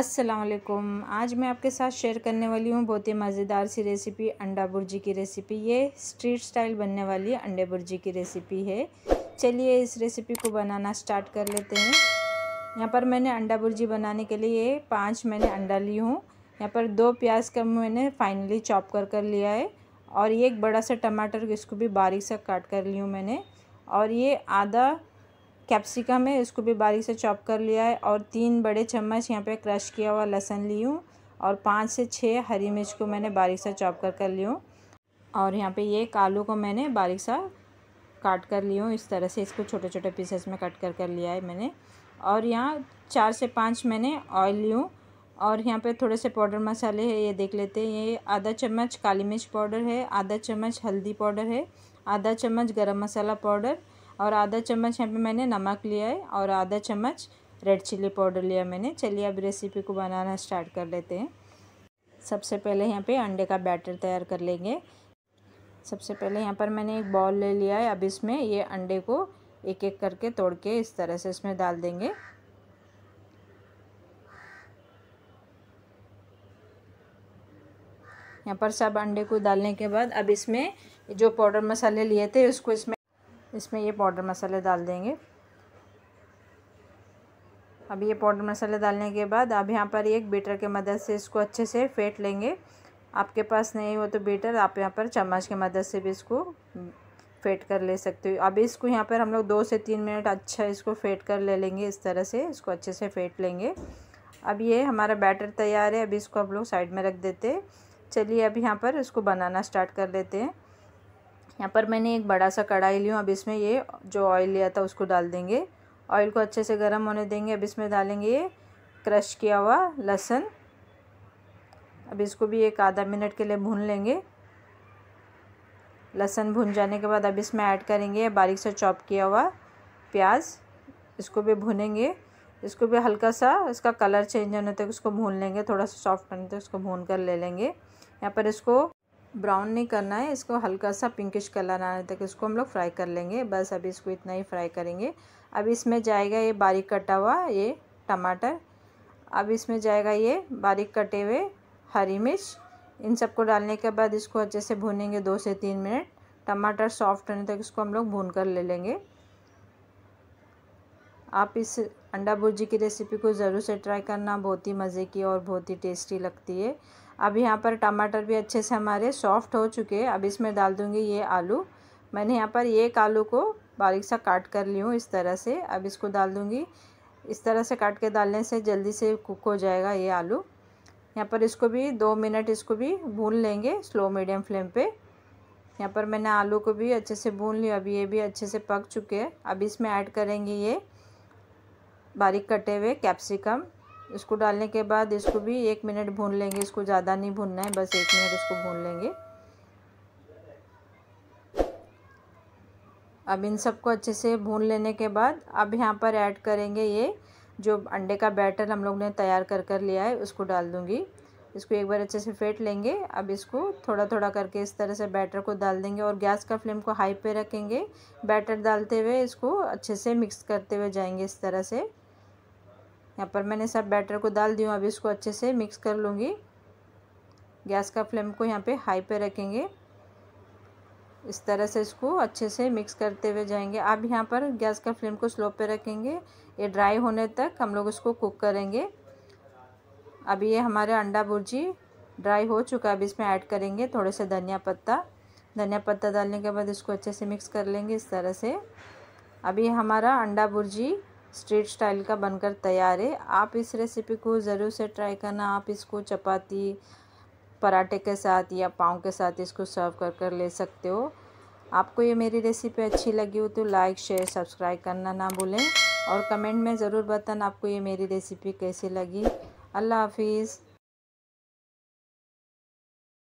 असलकुम आज मैं आपके साथ शेयर करने वाली हूँ बहुत ही मज़ेदार सी रेसिपी अंडा भुर्जी की रेसिपी ये स्ट्रीट स्टाइल बनने वाली अंडे भुर्जी की रेसिपी है चलिए इस रेसिपी को बनाना स्टार्ट कर लेते हैं यहाँ पर मैंने अंडा भुर्जी बनाने के लिए पाँच मैंने अंडा ली हूँ यहाँ पर दो प्याज का मैंने फाइनली चॉप कर कर लिया है और ये एक बड़ा सा टमाटर इसको भी बारीक सा काट कर ली हूँ मैंने और ये आधा कैप्सिकम है इसको भी बारीक से चॉप कर लिया है और तीन बड़े चम्मच यहाँ पे क्रश किया हुआ लहसन ली हूँ और पाँच से छः हरी मिर्च को मैंने बारीक सा चॉप कर कर ली हूँ और यहाँ पे ये आलू को मैंने बारीक सा काट कर ली हूँ इस तरह से इसको छोटे छोटे पीसेस में कट कर कर लिया है मैंने और यहाँ चार से पाँच मैंने ऑयल ली हूँ और यहाँ पे थोड़े से पाउडर मसाले है ये देख लेते हैं ये आधा चम्मच काली मिर्च पाउडर है आधा चम्मच हल्दी पाउडर है आधा चम्मच गरम मसाला पाउडर और आधा चम्मच यहाँ पे मैंने नमक लिया है और आधा चम्मच रेड चिल्ली पाउडर लिया मैंने चलिए अब रेसिपी को बनाना स्टार्ट कर लेते हैं सबसे पहले यहाँ पे अंडे का बैटर तैयार कर लेंगे सबसे पहले यहाँ पर मैंने एक बॉल ले लिया है अब इसमें ये अंडे को एक एक करके तोड़ के इस तरह से इसमें डाल देंगे यहाँ पर सब अंडे को डालने के बाद अब इसमें जो पाउडर मसाले लिए थे उसको इसमें इसमें ये पाउडर मसाले डाल देंगे अब ये पाउडर मसाले डालने के बाद अब यहाँ पर एक बीटर के मदद से इसको अच्छे से फेंट लेंगे आपके पास नहीं हो तो बीटर आप यहाँ पर चम्मच की मदद से भी इसको फेंट कर ले सकते हो अभी इसको यहाँ पर हम लोग दो से तीन मिनट अच्छा इसको फेंट कर ले लेंगे इस तरह से इसको अच्छे से फेंट लेंगे अब ये हमारा बैटर तैयार है अभी इसको हम लोग साइड में रख देते चलिए अभी यहाँ पर इसको बनाना स्टार्ट कर लेते हैं यहाँ पर मैंने एक बड़ा सा कढ़ाई लिया अब इसमें ये जो ऑयल लिया था उसको डाल देंगे ऑयल को अच्छे से गर्म होने देंगे अब इसमें डालेंगे ये क्रश किया हुआ लहसुन अब इसको भी एक आधा मिनट के लिए भून लेंगे लहसुन भून जाने के बाद अब इसमें ऐड करेंगे बारीक से चॉप किया हुआ प्याज इसको भी भूनेंगे इसको भी हल्का सा इसका कलर चेंज होने तक उसको भून लेंगे थोड़ा सा सॉफ्ट होने तक उसको भून कर ले लेंगे यहाँ पर इसको ब्राउन नहीं करना है इसको हल्का सा पिंकिश कलर आने तक इसको हम लोग फ्राई कर लेंगे बस अभी इसको इतना ही फ्राई करेंगे अब इसमें जाएगा ये बारीक कटा हुआ ये टमाटर अब इसमें जाएगा ये बारीक कटे हुए हरी मिर्च इन सबको डालने के बाद इसको अच्छे से भूनेंगे दो से तीन मिनट टमाटर सॉफ्ट होने तक इसको हम लोग भून कर ले लेंगे आप इस अंडा भुर्जी की रेसिपी को ज़रूर से ट्राई करना बहुत ही मज़े की और बहुत ही टेस्टी लगती है अब यहाँ पर टमाटर भी अच्छे से हमारे सॉफ्ट हो चुके हैं अब इसमें डाल दूँगी ये आलू मैंने यहाँ पर एक आलू को बारीक सा काट कर ली हूँ इस तरह से अब इसको डाल दूँगी इस तरह से काट के डालने से जल्दी से कुक हो जाएगा ये आलू यहाँ पर इसको भी दो मिनट इसको भी भून लेंगे स्लो मीडियम फ्लेम पे यहाँ पर मैंने आलू को भी अच्छे से भून लिया अभी ये भी अच्छे से पक चुके हैं अब इसमें ऐड करेंगे ये बारीक कटे हुए कैप्सिकम इसको डालने के बाद इसको भी एक मिनट भून लेंगे इसको ज़्यादा नहीं भूनना है बस एक मिनट इसको भून लेंगे अब इन सबको अच्छे से भून लेने के बाद अब यहाँ पर ऐड करेंगे ये जो अंडे का बैटर हम लोग ने तैयार कर कर लिया है उसको डाल दूँगी इसको एक बार अच्छे से फेंट लेंगे अब इसको थोड़ा थोड़ा करके इस तरह से बैटर को डाल देंगे और गैस का फ्लेम को हाई पे रखेंगे बैटर डालते हुए इसको अच्छे से मिक्स करते हुए जाएंगे इस तरह से यहाँ पर मैंने सब बैटर को डाल दी हूँ अभी इसको अच्छे से मिक्स कर लूँगी गैस का फ्लेम को यहाँ पे हाई पे रखेंगे इस तरह से इसको अच्छे से मिक्स करते हुए जाएंगे अब यहाँ पर गैस का फ्लेम को स्लो पे रखेंगे ये ड्राई होने तक हम लोग इसको कुक करेंगे अब ये हमारे अंडा भुर्जी ड्राई हो चुका है अभी इसमें ऐड करेंगे थोड़े से धनिया पत्ता धनिया पत्ता डालने के बाद इसको अच्छे से मिक्स कर लेंगे इस तरह से अभी हमारा अंडा भुर्जी स्ट्रीट स्टाइल का बनकर तैयार है आप इस रेसिपी को ज़रूर से ट्राई करना आप इसको चपाती पराठे के साथ या पाँव के साथ इसको सर्व कर कर ले सकते हो आपको ये मेरी रेसिपी अच्छी लगी हो तो लाइक शेयर सब्सक्राइब करना ना भूलें और कमेंट में ज़रूर बताना आपको ये मेरी रेसिपी कैसी लगी अल्लाह हाफिज़